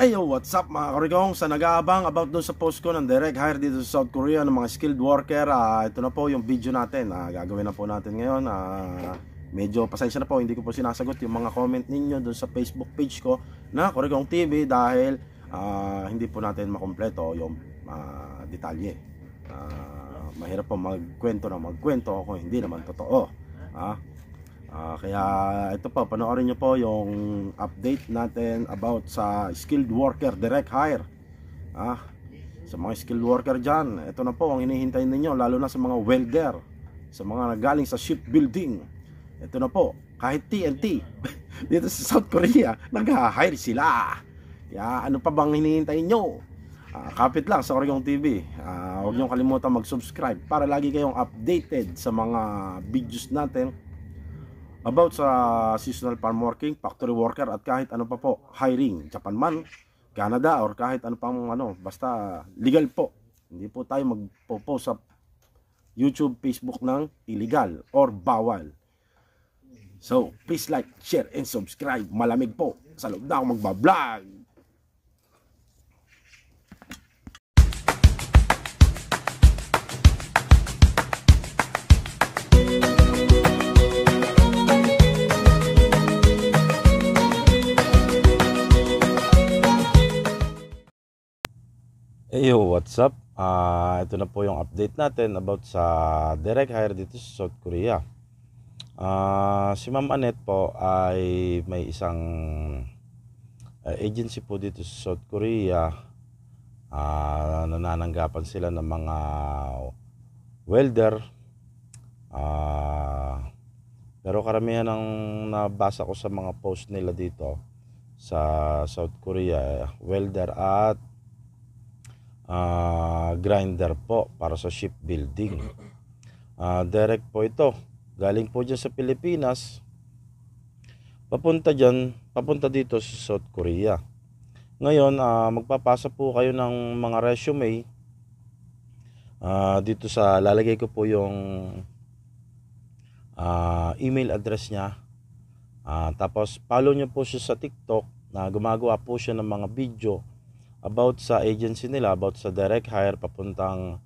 Hey what's up mga karigong? Sa nag-aabang about doon sa post ko ng direct hire dito sa South Korea ng mga skilled worker uh, Ito na po yung video natin, uh, gagawin na po natin ngayon uh, Medyo pasensya na po, hindi ko po sinasagot yung mga comment ninyo doon sa Facebook page ko na Korigong TV Dahil uh, hindi po natin makompleto yung uh, detalye uh, Mahirap po magkwento na magkwento kung hindi naman totoo uh, Uh, kaya ito po, panoorin nyo po yung update natin about sa skilled worker, direct hire. Ah, sa mga skilled worker dyan, ito na po ang hinihintay ninyo, lalo na sa mga welder, sa mga nagaling sa shipbuilding. Ito na po, kahit TNT, dito sa South Korea, nag-hire sila. Kaya ano pa bang hinihintay nyo? Uh, kapit lang sa Oregon TV. Uh, ah, huwag nyo kalimutan mag-subscribe para lagi kayong updated sa mga videos natin About sa seasonal farm working, factory worker at kahit ano pa po, hiring, Japan man, Canada or kahit ano pang ano, basta legal po. Hindi po tayo magpo-post sa YouTube, Facebook ng illegal or bawal. So, please like, share, and subscribe. Malamig po. Sa loob na ako magbablog. Yo, what's up? Uh, ito na po yung update natin about sa direct hire dito sa South Korea. Uh, si Ma'am Annette po ay may isang uh, agency po dito sa South Korea. Uh, nanananggapan sila ng mga welder. Uh, pero karamihan ng nabasa ko sa mga post nila dito sa South Korea, eh, welder at uh, grinder po para sa ship building. Uh, ah, direct po ito. Galing po dyan sa Pilipinas. Papunta dyan, papunta dito sa South Korea. Ngayon, uh, magpapasa po kayo ng mga resume. Uh, dito sa, lalagay ko po yung uh, email address niya. Uh, tapos, follow niyo po siya sa TikTok na gumagawa po siya ng mga video about sa agency nila, about sa direct hire papuntang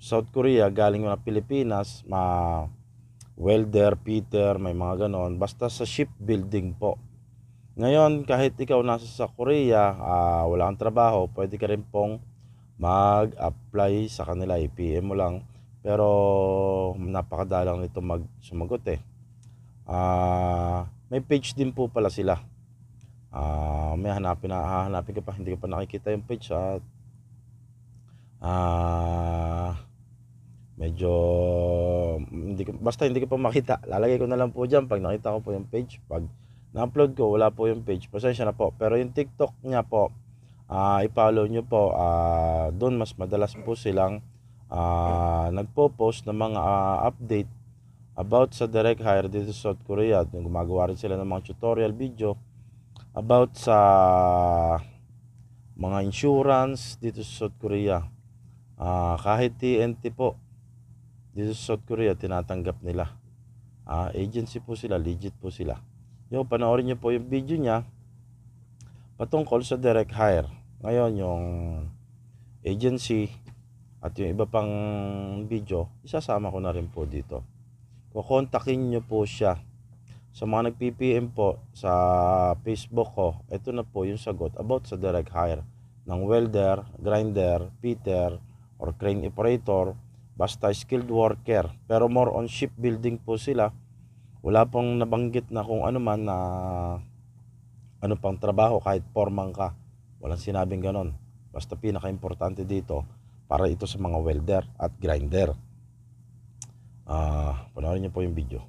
South Korea galing mga Pilipinas, ma welder, peter, may mga ganon. Basta sa shipbuilding po. Ngayon, kahit ikaw nasa sa Korea, uh, wala kang trabaho, pwede ka rin pong mag-apply sa kanila, i-PM mo lang. Pero napakadalang nito mag sumagot eh. Uh, may page din po pala sila uh, may hanapin na hahanapin ka pa hindi ka pa nakikita yung page at ah uh, medyo hindi ko, basta hindi ko pa makita lalagay ko na lang po diyan pag nakita ko po yung page pag na-upload ko wala po yung page pasensya na po pero yung tiktok niya po uh, i-follow niyo po uh, ah, doon mas madalas po silang uh, nagpo-post ng mga uh, update about sa direct hire dito sa South Korea yung gumagawa rin sila ng mga tutorial video about sa mga insurance dito sa South Korea. Uh, kahit TNT po dito sa South Korea tinatanggap nila. Uh, agency po sila, legit po sila. Yung panoorin niyo po yung video niya patungkol sa direct hire. Ngayon yung agency at yung iba pang video, isasama ko na rin po dito. Kukontakin niyo po siya sa mga nag-PPM po sa Facebook ko, ito na po yung sagot about sa direct hire ng welder, grinder, peter, or crane operator, basta skilled worker. Pero more on shipbuilding po sila. Wala pong nabanggit na kung ano man na ano pang trabaho kahit foreman ka. Walang sinabing ganon. Basta pinaka-importante dito para ito sa mga welder at grinder. Ah, uh, panoorin niyo po yung video.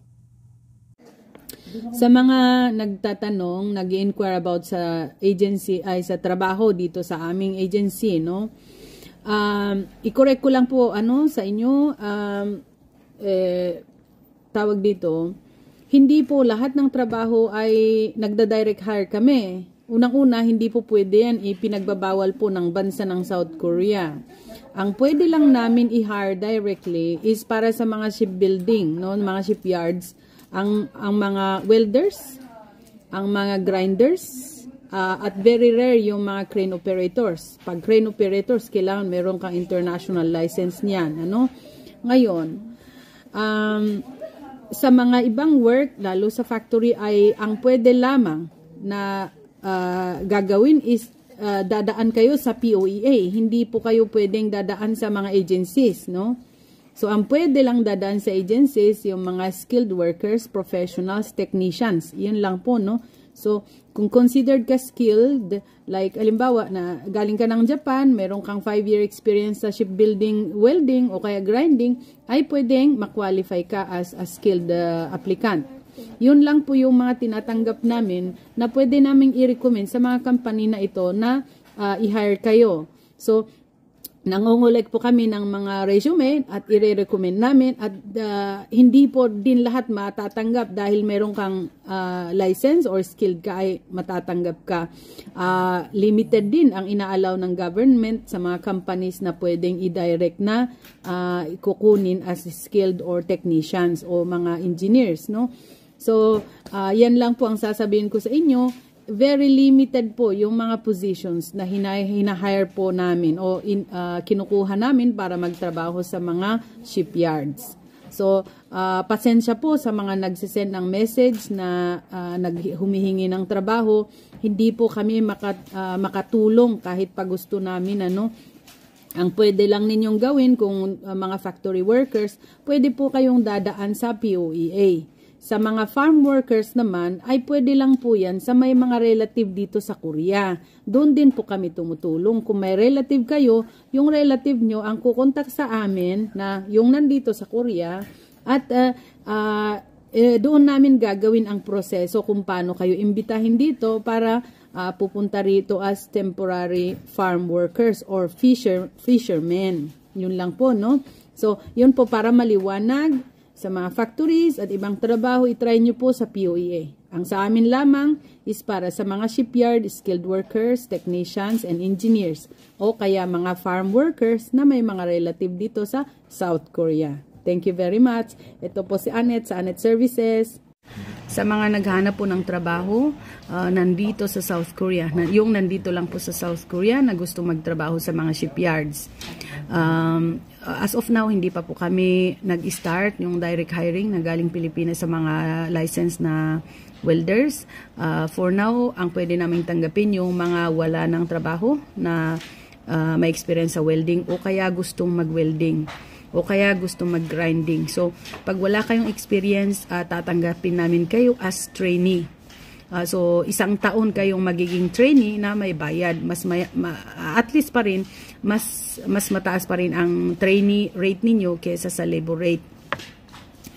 Sa mga nagtatanong, nag inquire about sa agency, ay sa trabaho dito sa aming agency, no? Um, i-correct ko lang po, ano, sa inyo, um, eh, tawag dito, hindi po lahat ng trabaho ay nagda-direct hire kami. Unang-una, hindi po pwede yan ipinagbabawal po ng bansa ng South Korea. Ang pwede lang namin i-hire directly is para sa mga shipbuilding, no, mga shipyards ang, ang mga welders, ang mga grinders, uh, at very rare yung mga crane operators. Pag crane operators, kailangan meron kang international license niyan. Ano? Ngayon, um, sa mga ibang work, lalo sa factory, ay ang pwede lamang na uh, gagawin is uh, dadaan kayo sa POEA. Hindi po kayo pwedeng dadaan sa mga agencies, no? So, ang pwede lang dadaan sa agencies, yung mga skilled workers, professionals, technicians. Yun lang po, no? So, kung considered ka skilled, like, alimbawa, na galing ka ng Japan, meron kang 5-year experience sa shipbuilding, welding, o kaya grinding, ay pwedeng makwalify ka as a skilled uh, applicant. Yun lang po yung mga tinatanggap namin na pwede naming i-recommend sa mga company na ito na uh, i-hire kayo. So, nangungulek po kami ng mga resume at ire-recommend namin at uh, hindi po din lahat matatanggap dahil meron kang uh, license or skilled ka ay matatanggap ka. Uh, limited din ang inaalaw ng government sa mga companies na pwedeng i-direct na uh, kukunin as skilled or technicians o mga engineers. no So, uh, yan lang po ang sasabihin ko sa inyo very limited po yung mga positions na hinahire po namin o in, uh, kinukuha namin para magtrabaho sa mga shipyards. So, uh, pasensya po sa mga nagsisend ng message na uh, humihingi ng trabaho. Hindi po kami makat, uh, makatulong kahit pa gusto namin ano, ang pwede lang ninyong gawin kung uh, mga factory workers, pwede po kayong dadaan sa POEA. Sa mga farm workers naman ay pwede lang po yan sa may mga relative dito sa Korea. Doon din po kami tumutulong. Kung may relative kayo, yung relative nyo ang kukontak sa amin na yung nandito sa Korea at uh, uh, eh, doon namin gagawin ang proseso kung paano kayo imbitahin dito para uh, pupunta rito as temporary farm workers or fisher fishermen. Yun lang po, no? So, yun po para maliwanag sa mga factories at ibang trabaho, itry nyo po sa POEA. Ang sa amin lamang is para sa mga shipyard, skilled workers, technicians, and engineers o kaya mga farm workers na may mga relative dito sa South Korea. Thank you very much. Ito po si Anet sa Anet Services. Sa mga naghanap po ng trabaho, uh, nandito sa South Korea, na, yung nandito lang po sa South Korea na gusto magtrabaho sa mga shipyards. Um, as of now, hindi pa po kami nag-start yung direct hiring na galing Pilipinas sa mga license na welders. Uh, for now, ang pwede naming tanggapin yung mga wala ng trabaho na uh, may experience sa welding o kaya gustong mag-welding o kaya gusto mag-grinding. So, pag wala kayong experience, uh, tatanggapin namin kayo as trainee. Uh, so, isang taon kayong magiging trainee na may bayad. Mas may, ma, at least pa rin, mas, mas mataas pa rin ang trainee rate ninyo kesa sa labor rate.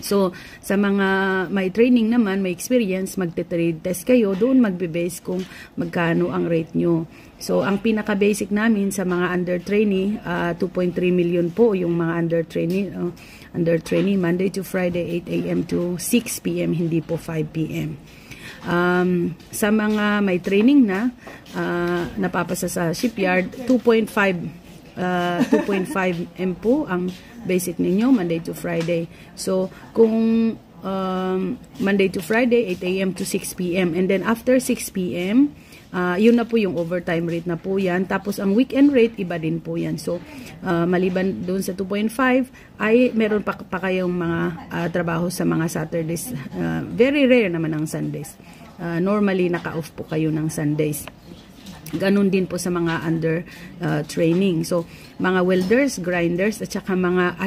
So, sa mga may training naman, may experience, magte-trade test kayo, doon magbe-base kung magkano ang rate nyo. So, ang pinaka-basic namin sa mga under trainee, uh, ah, 2.3 million po yung mga under trainee. Uh, under trainee, Monday to Friday, 8 a.m. to 6 p.m., hindi po 5 p.m. Um, sa mga may training na, uh, napapasa sa shipyard, 2.5 uh, 2.5 M po ang basic ninyo, Monday to Friday. So, kung um, Monday to Friday, 8 a.m. to 6 p.m. And then after 6 p.m., Uh, yun na po yung overtime rate na po yan. Tapos ang weekend rate, iba din po yan. So, uh, maliban doon sa 2.5, ay meron pa, pa kayong mga uh, trabaho sa mga Saturdays. Uh, very rare naman ang Sundays. Uh, normally, naka-off po kayo ng Sundays. Ganun din po sa mga under uh, training. So, mga welders, grinders, at saka mga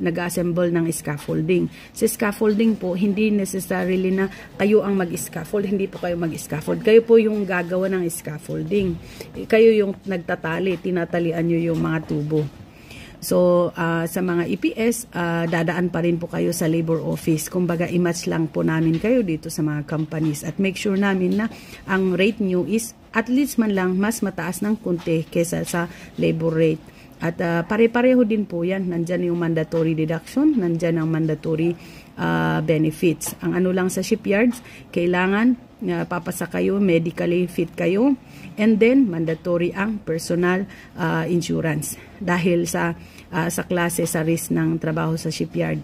nag-assemble ng scaffolding. Sa scaffolding po, hindi necessarily na kayo ang mag-scaffold, hindi po kayo mag-scaffold. Kayo po yung gagawa ng scaffolding. Kayo yung nagtatali, tinatalian nyo yung mga tubo. So, uh, sa mga EPS, uh, ah, dadaan pa rin po kayo sa labor office. Kumbaga, i-match lang po namin kayo dito sa mga companies at make sure namin na ang rate nyo is at least man lang mas mataas ng kunti kesa sa labor rate. At uh, pare-pareho din po yan. Nandyan yung mandatory deduction, nandyan ang mandatory uh, benefits. Ang ano lang sa shipyards, kailangan uh, papasa kayo, medically fit kayo, and then mandatory ang personal uh, insurance. Dahil sa uh, sa klase sa risk ng trabaho sa shipyard.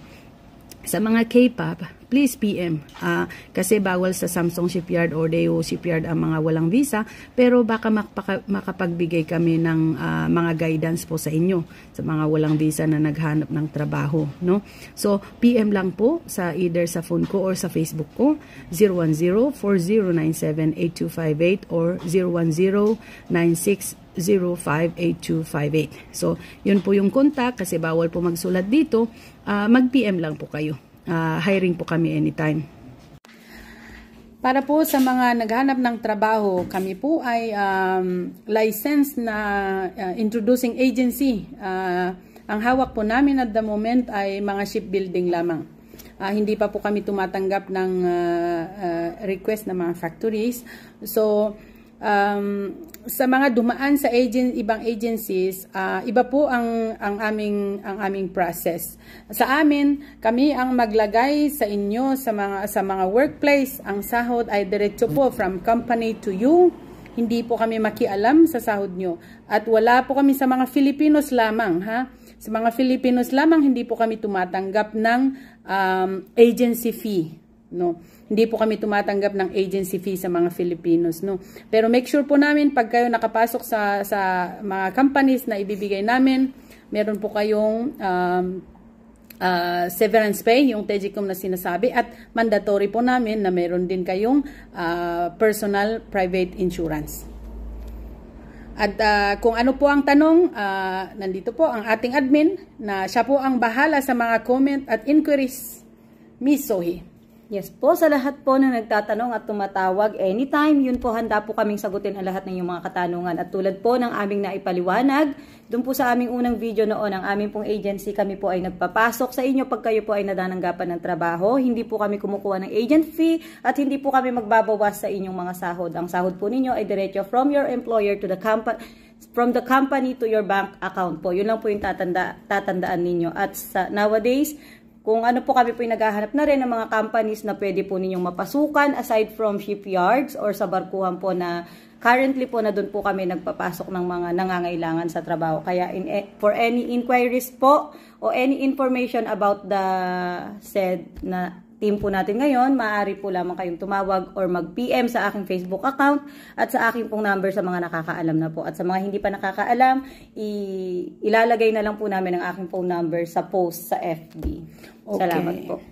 Sa mga K-pop, please PM. Uh, ah, kasi bawal sa Samsung Shipyard or Daewoo Shipyard ang mga walang visa. Pero baka makapagbigay kami ng uh, mga guidance po sa inyo sa mga walang visa na naghanap ng trabaho. No? So, PM lang po sa either sa phone ko or sa Facebook ko. 010-4097-8258 or 010 0905 So, yun po yung contact kasi bawal po magsulat dito. Uh, ah, Mag-PM lang po kayo. Uh, hiring po kami anytime. Para po sa mga naghanap ng trabaho, kami po ay um, licensed na uh, introducing agency. Uh, ang hawak po namin at the moment ay mga shipbuilding lamang. Uh, hindi pa po kami tumatanggap ng uh, uh, request ng mga factories. So, um, sa mga dumaan sa agent, ibang agencies, uh, iba po ang, ang, aming, ang aming process. Sa amin, kami ang maglagay sa inyo sa mga, sa mga workplace. Ang sahod ay diretso po from company to you. Hindi po kami makialam sa sahod nyo. At wala po kami sa mga Filipinos lamang. Ha? Sa mga Filipinos lamang, hindi po kami tumatanggap ng um, agency fee. No? Hindi po kami tumatanggap ng agency fee sa mga Filipinos. No? Pero make sure po namin pag kayo nakapasok sa, sa mga companies na ibibigay namin, meron po kayong um, uh, severance pay, yung TEGICOM na sinasabi, at mandatory po namin na meron din kayong uh, personal private insurance. At uh, kung ano po ang tanong, uh, nandito po ang ating admin na siya po ang bahala sa mga comment at inquiries. Miss Sohi. Yes po, sa lahat po na nagtatanong at tumatawag anytime, yun po handa po kaming sagutin ang lahat ng inyong mga katanungan. At tulad po ng aming naipaliwanag, doon po sa aming unang video noon, ang aming pong agency, kami po ay nagpapasok sa inyo pag kayo po ay nadananggapan ng trabaho. Hindi po kami kumukuha ng agent fee at hindi po kami magbabawas sa inyong mga sahod. Ang sahod po ninyo ay diretso from your employer to the company from the company to your bank account po. Yun lang po yung tatanda, tatandaan ninyo. At sa, nowadays, kung ano po kami po yung naghahanap na rin ng mga companies na pwede po ninyong mapasukan aside from shipyards or sa barkuhan po na currently po na doon po kami nagpapasok ng mga nangangailangan sa trabaho. Kaya in, eh, for any inquiries po o any information about the said na team po natin ngayon, maaari po lamang kayong tumawag or mag-PM sa aking Facebook account at sa aking pong number sa mga nakakaalam na po. At sa mga hindi pa nakakaalam, ilalagay na lang po namin ang aking phone number sa post sa FB. Okay. Salamat po.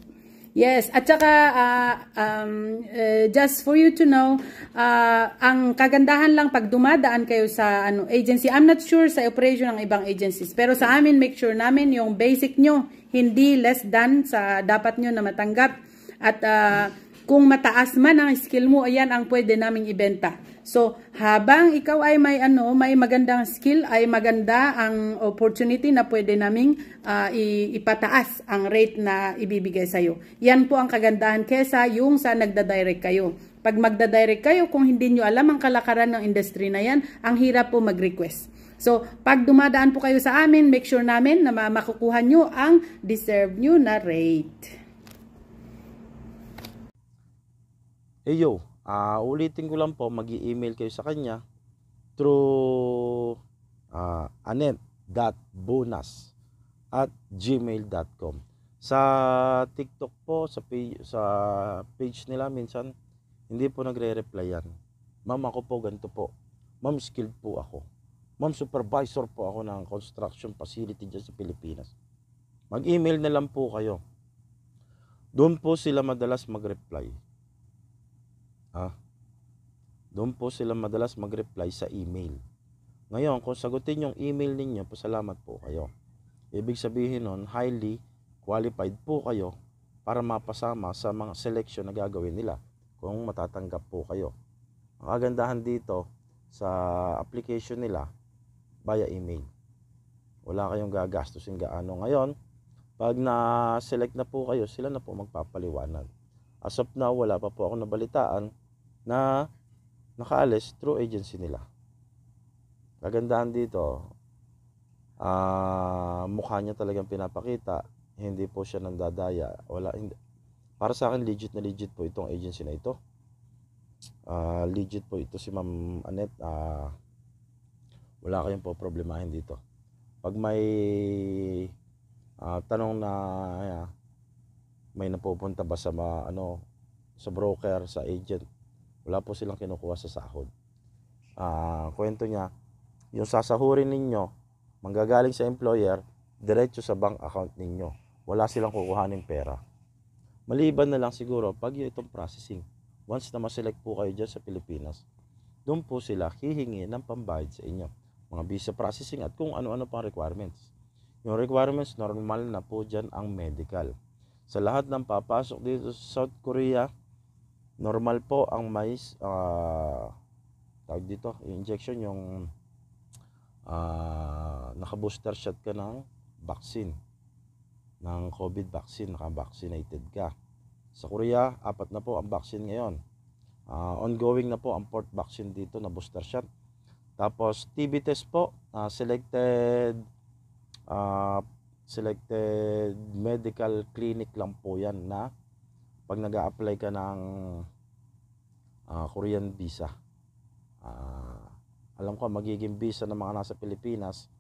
Yes, at saka uh, um, uh, just for you to know, uh, ang kagandahan lang pag dumadaan kayo sa ano agency, I'm not sure sa operation ng ibang agencies, pero sa amin make sure namin yung basic nyo, hindi less than sa dapat nyo na matanggap. At uh, kung mataas man ang skill mo, ayan ang pwede naming ibenta. So, habang ikaw ay may ano, may magandang skill, ay maganda ang opportunity na pwede naming uh, ipataas ang rate na ibibigay sa iyo. Yan po ang kagandahan kesa yung sa nagda-direct kayo. Pag magda-direct kayo, kung hindi nyo alam ang kalakaran ng industry na yan, ang hirap po mag-request. So, pag dumadaan po kayo sa amin, make sure namin na makukuha nyo ang deserve nyo na rate. Hey yo, uh, ah, ulitin ko lang po mag email kayo sa kanya through uh, ah, anet.bonus at gmail.com sa TikTok po sa page, sa page nila minsan hindi po nagre reply yan ma'am ako po ganito po ma'am skilled po ako ma'am supervisor po ako ng construction facility dyan sa Pilipinas mag-email na lang po kayo doon po sila madalas mag-reply Ah, Doon po sila madalas mag-reply sa email. Ngayon, kung sagutin yung email ninyo, pasalamat po kayo. Ibig sabihin nun, highly qualified po kayo para mapasama sa mga selection na gagawin nila kung matatanggap po kayo. Ang kagandahan dito sa application nila via email. Wala kayong gagastusin gaano. Ngayon, pag na-select na po kayo, sila na po magpapaliwanag. As of now, wala pa po ako nabalitaan na nakaalis through agency nila. Kagandaan dito, uh, mukha niya talagang pinapakita, hindi po siya nandadaya. Wala, hindi. Para sa akin, legit na legit po itong agency na ito. Uh, legit po ito si Ma'am Annette. Uh, wala kayong po problemahin dito. Pag may uh, tanong na uh, may napupunta ba sa ma, ano sa broker, sa agent. Wala po silang kinukuha sa sahod. Ah, uh, kwento niya, yung sasahurin ninyo manggagaling sa employer diretso sa bank account ninyo. Wala silang kukuhanin pera. Maliban na lang siguro pag itong processing. Once na ma-select po kayo dyan sa Pilipinas, doon po sila hihingi ng pambayad sa inyo. Mga visa processing at kung ano-ano pang requirements. Yung requirements, normal na po dyan ang medical. Sa lahat ng papasok dito sa South Korea, normal po ang mais uh, tawag dito, yung injection yung uh, naka-booster shot ka ng vaccine ng COVID vaccine, naka-vaccinated ka. Sa Korea, apat na po ang vaccine ngayon. Uh, ongoing na po ang fourth vaccine dito na booster shot. Tapos TB test po, uh, selected uh, selected medical clinic lang po yan na pag nag apply ka ng uh, Korean visa uh, alam ko magiging visa ng mga nasa Pilipinas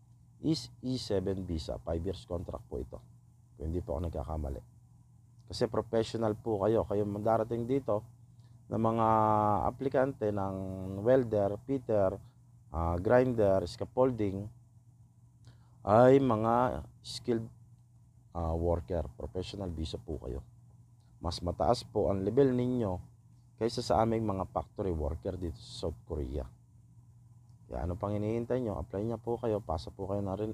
is E7 visa 5 years contract po ito kung hindi po ako nagkakamali kasi professional po kayo kayo darating dito ng mga aplikante ng welder, peter, uh, ah, grinder, scaffolding ay mga skilled uh, worker, professional visa po kayo. Mas mataas po ang level ninyo kaysa sa aming mga factory worker dito sa South Korea. Kaya ano pang hinihintay nyo? Apply niya po kayo, pasa po kayo na rin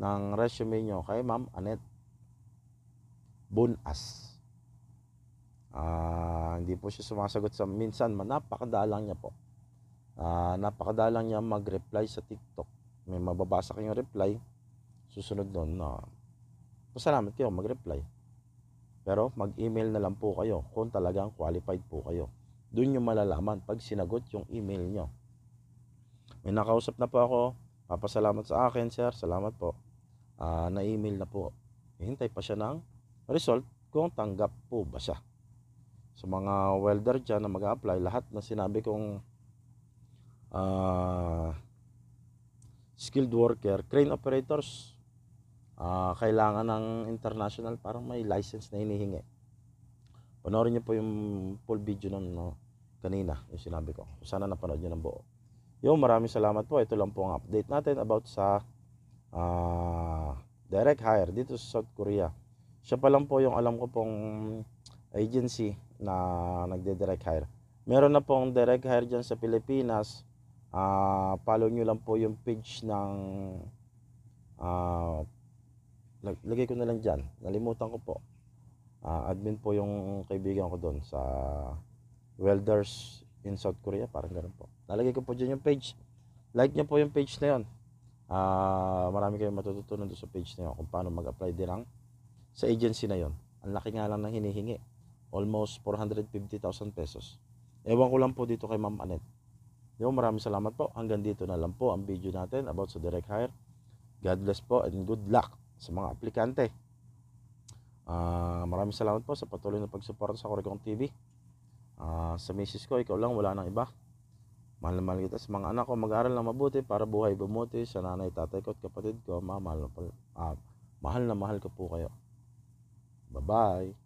ng resume nyo kay Ma'am Annette Bunas. Uh, ah, hindi po siya sumasagot sa minsan, napakadalang niya po. Uh, napakadalang niya mag-reply sa TikTok. May mababasa kayong reply susunod nun na pasalamat kayo mag-reply. Pero mag-email na lang po kayo kung talagang qualified po kayo. Doon yung malalaman pag sinagot yung email nyo. May nakausap na po ako. Papasalamat sa akin, sir. Salamat po. Uh, na-email na po. Hintay pa siya ng result kung tanggap po ba siya. Sa mga welder dyan na mag-apply, lahat na sinabi kong uh, skilled worker, crane operators, uh, kailangan ng international parang may license na hinihingi. Panoorin niyo po yung full video ng no, kanina, yung sinabi ko. Sana napanood niyo ng buo. Yung maraming salamat po. Ito lang po ang update natin about sa uh, direct hire dito sa South Korea. Siya pa lang po yung alam ko pong agency na nagde-direct hire. Meron na pong direct hire dyan sa Pilipinas. Uh, follow nyo lang po yung page ng uh, lagay ko na lang dyan nalimutan ko po uh, admin po yung kaibigan ko doon sa welders in South Korea parang ganun po nalagay ko po dyan yung page like nyo po yung page na yun uh, marami kayong matututunan doon sa page na yun kung paano mag-apply din lang sa agency na yun ang laki nga lang ng hinihingi almost 450,000 pesos ewan ko lang po dito kay Ma'am Anet Yo, maraming salamat po. Hanggang dito na lang po ang video natin about sa direct hire. God bless po and good luck sa mga aplikante. Uh, maraming salamat po sa patuloy na pagsuporta sa Coricong TV. Uh, ah, sa misis ko, ikaw lang, wala nang iba. Mahal na mahal kita sa mga anak ko, mag-aral lang mabuti para buhay bumuti sa nanay, tatay ko at kapatid ko. Ma, mahal na, uh, mahal na mahal ko po kayo. Bye-bye.